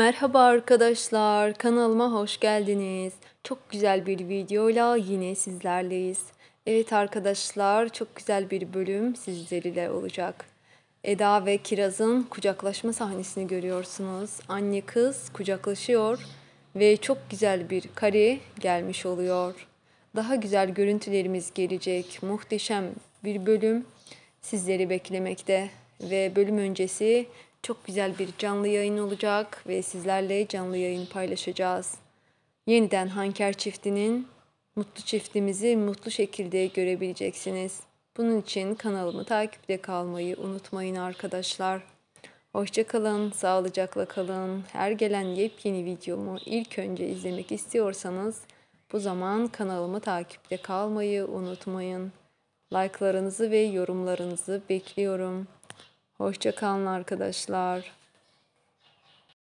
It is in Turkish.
Merhaba arkadaşlar, kanalıma hoş geldiniz. Çok güzel bir videoyla yine sizlerleyiz. Evet arkadaşlar, çok güzel bir bölüm sizlerle olacak. Eda ve Kiraz'ın kucaklaşma sahnesini görüyorsunuz. Anne kız kucaklaşıyor ve çok güzel bir kare gelmiş oluyor. Daha güzel görüntülerimiz gelecek. Muhteşem bir bölüm sizleri beklemekte ve bölüm öncesi çok güzel bir canlı yayın olacak ve sizlerle canlı yayını paylaşacağız. Yeniden Hanker çiftinin mutlu çiftimizi mutlu şekilde görebileceksiniz. Bunun için kanalımı takipte kalmayı unutmayın arkadaşlar. Hoşçakalın, sağlıcakla kalın. Her gelen yepyeni videomu ilk önce izlemek istiyorsanız bu zaman kanalımı takipte kalmayı unutmayın. Like'larınızı ve yorumlarınızı bekliyorum. Hoşça kalın arkadaşlar.